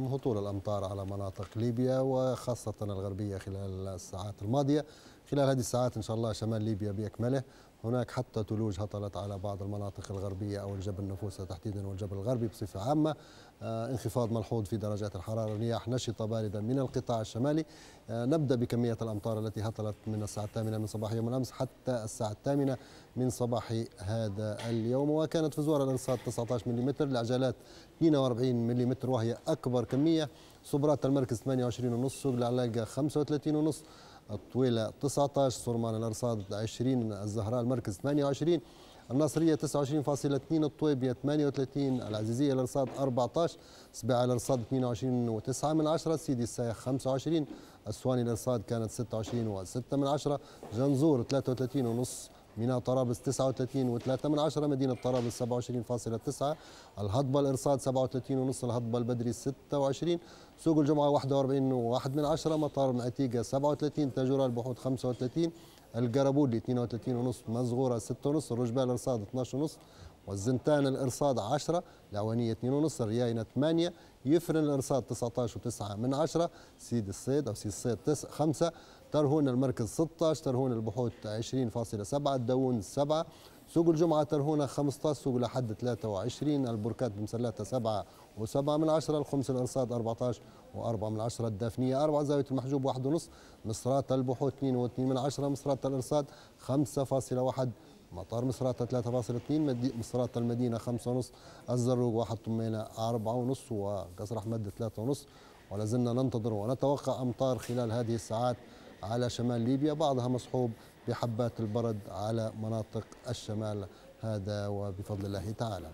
هطول الأمطار على مناطق ليبيا وخاصة الغربية خلال الساعات الماضية خلال هذه الساعات إن شاء الله شمال ليبيا بأكمله هناك حتى ثلوج هطلت على بعض المناطق الغربية أو الجبل النفوسه تحديدا والجبل الغربي بصفة عامة آه انخفاض ملحوظ في درجات الحرارة رياح نشطة باردة من القطاع الشمالي آه نبدأ بكمية الأمطار التي هطلت من الساعة الثامنة من صباح يوم الأمس حتى الساعة الثامنة من صباح هذا اليوم وكانت فزوار الأنصات 19 ملم العجلات 42 ملم وهي أكبر كمية صبرات المركز 28 ونص سوق العلاقة 35 الطويلة 19 سرمان الأرصاد 20 الزهراء المركز 28 الناصرية 29.2 الطويبية 38 العزيزية الأرصاد 14 سبعة الأرصاد 22.9 من عشرة سيدي السايخ 25 السواني الأرصاد كانت 26.6 من عشرة جنزور 33 ميناء طرابلس 39 و3 من عشرة مدينة طرابلس 27.9 الهضبة الإرصاد 37 ونص الهضبة البدري 26 سوق الجمعة 41 وواحد من عشرة مطار معتيقة 37 تاجورة البحوث 35 القربولي 32 ونص مزغورة 6 ونص الرجبال الإرصاد 12 ونص والزنتان الإرصاد 10 العوانية 2.5 الرياينة 8 يفرن الإرصاد 19 و9 من 10 سيد الصيد أو سيد الصيد 5 ترهون المركز 16 ترهون البحوث 20.7 الداون 7 سوق الجمعة ترهون 15 سوق لحد 23 البركات بمسلاتة 7 و7 من 10 الخمس الأرصاد 14 و4 من 10 الدافنية 4 زاوية المحجوب 1.5 مصرات البحوث 2.2 من 10 مصرات الإرصاد 5.1 مطار مصراتة 3.2 مصراتة المدينة 5.5 الزروق واحد طمينة 4.5 وقصر أحمد 3.5 ولا زلنا ننتظر ونتوقع أمطار خلال هذه الساعات على شمال ليبيا بعضها مصحوب بحبات البرد على مناطق الشمال هذا وبفضل الله تعالى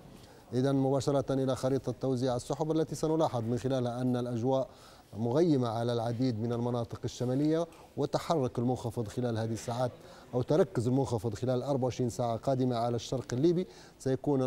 إذا مباشرة إلى خريطة توزيع السحب التي سنلاحظ من خلالها أن الأجواء مغيمة على العديد من المناطق الشمالية وتحرك المنخفض خلال هذه الساعات أو تركز المنخفض خلال 24 ساعة قادمة على الشرق الليبي سيكون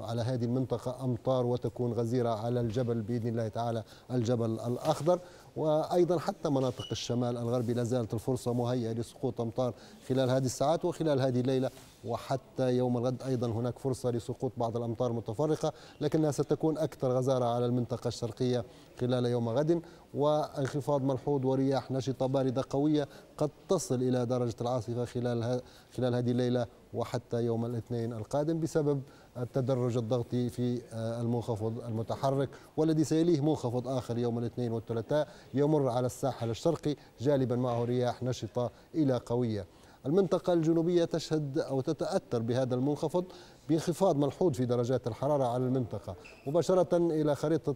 على هذه المنطقة أمطار وتكون غزيرة على الجبل بإذن الله تعالى الجبل الأخضر وأيضا حتى مناطق الشمال الغربي لا زالت الفرصة مهيئة لسقوط أمطار خلال هذه الساعات وخلال هذه الليلة وحتى يوم الغد أيضا هناك فرصة لسقوط بعض الأمطار المتفرقه لكنها ستكون أكثر غزارة على المنطقة الشرقية خلال يوم غد وانخفاض ملحوظ ورياح نشطة باردة قوية قد تصل إلى درجة العاصفة خلال, خلال هذه الليلة وحتى يوم الاثنين القادم بسبب التدرج الضغطي في آه، المنخفض المتحرك والذي سيليه منخفض آخر يوم الاثنين والثلاثاء يمر على الساحل الشرقي جالبا معه رياح نشطة إلى قوية المنطقة الجنوبية تشهد أو تتأثر بهذا المنخفض بانخفاض ملحوظ في درجات الحرارة على المنطقة مباشرة إلى خريطة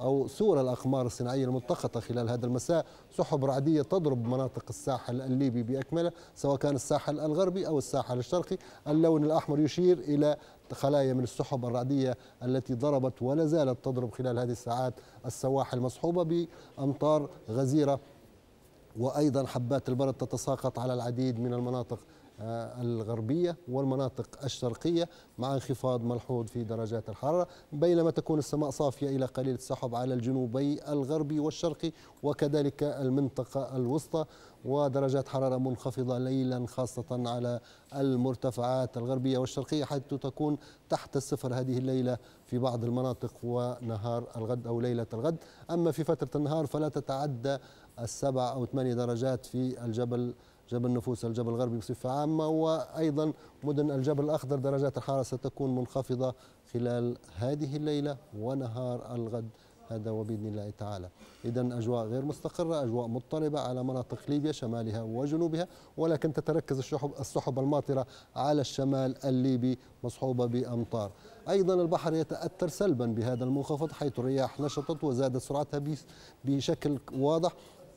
أو صورة الأقمار الصناعية الملتقطة خلال هذا المساء سحب رعدية تضرب مناطق الساحل الليبي بأكمله سواء كان الساحل الغربي أو الساحل الشرقي اللون الأحمر يشير إلى خلايا من السحب الرعدية التي ضربت ولا زالت تضرب خلال هذه الساعات السواحل مصحوبة بأمطار غزيرة وأيضا حبات البرد تتساقط على العديد من المناطق آه، الغربية والمناطق الشرقية مع انخفاض ملحوظ في درجات الحرارة بينما تكون السماء صافية إلى قليل السحب على الجنوبي الغربي والشرقي وكذلك المنطقة الوسطى ودرجات حرارة منخفضة ليلا خاصة على المرتفعات الغربية والشرقية حيث تكون تحت الصفر هذه الليلة في بعض المناطق ونهار الغد أو ليلة الغد أما في فترة النهار فلا تتعدى السبع أو ثمانية درجات في الجبل جبل نفوس الجبل الغربي بصفة عامة وأيضا مدن الجبل الأخضر درجات الحرارة ستكون منخفضة خلال هذه الليلة ونهار الغد هذا وبإذن الله تعالى إذا أجواء غير مستقرة أجواء مضطربة على مناطق ليبيا شمالها وجنوبها ولكن تتركز السحب, السحب الماطرة على الشمال الليبي مصحوبة بأمطار أيضا البحر يتأثر سلبا بهذا المنخفض حيث الرياح نشطت وزادت سرعتها بشكل واضح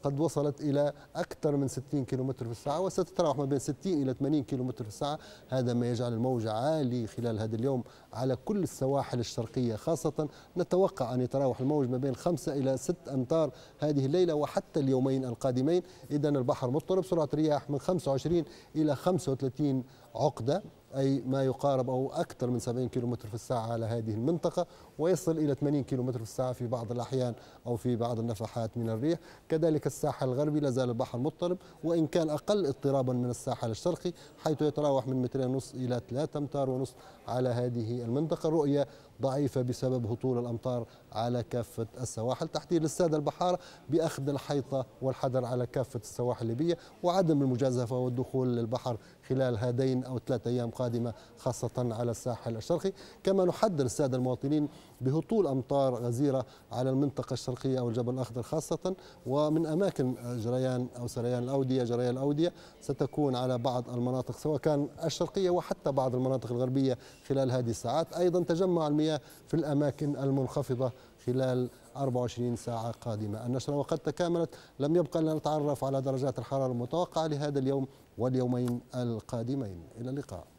قد وصلت إلى أكثر من 60 كم في الساعة وستتراوح ما بين 60 إلى 80 كم في الساعة هذا ما يجعل الموج عالي خلال هذا اليوم على كل السواحل الشرقية خاصة نتوقع أن يتراوح الموج ما بين 5 إلى 6 أمتار هذه الليلة وحتى اليومين القادمين إذا البحر مضطرب سرعة رياح من 25 إلى 35 عقدة أي ما يقارب أو أكثر من 70 كم في الساعة على هذه المنطقة ويصل إلى 80 كم في الساعة في بعض الأحيان أو في بعض النفحات من الريح كذلك الساحل الغربي لازال البحر مضطرب وإن كان أقل اضطرابا من الساحل الشرقي حيث يتراوح من مترين ونصف إلى 3 أمتار ونصف على هذه المنطقة رؤية ضعيفة بسبب هطول الأمطار على كافة السواحل تحديد للسادة البحارة بأخذ الحيطة والحذر على كافة السواحل الليبية وعدم المجازفة والدخول للبحر خلال هذين أو ثلاثة أيام قادمة خاصة على الساحل الشرقي كما نحذر السادة المواطنين بهطول أمطار غزيرة على المنطقة الشرقية أو الجبل الأخضر خاصة ومن أماكن جريان أو سريان الأودية جريان الأودية ستكون على بعض المناطق سواء كان الشرقية وحتى بعض المناطق الغربية خلال هذه الساعات أيضا تجمع المياه العالمية في الأماكن المنخفضة خلال 24 ساعة قادمة النشرة وقد تكاملت لم يبقى أن نتعرف على درجات الحرارة المتوقعة لهذا اليوم واليومين القادمين إلى اللقاء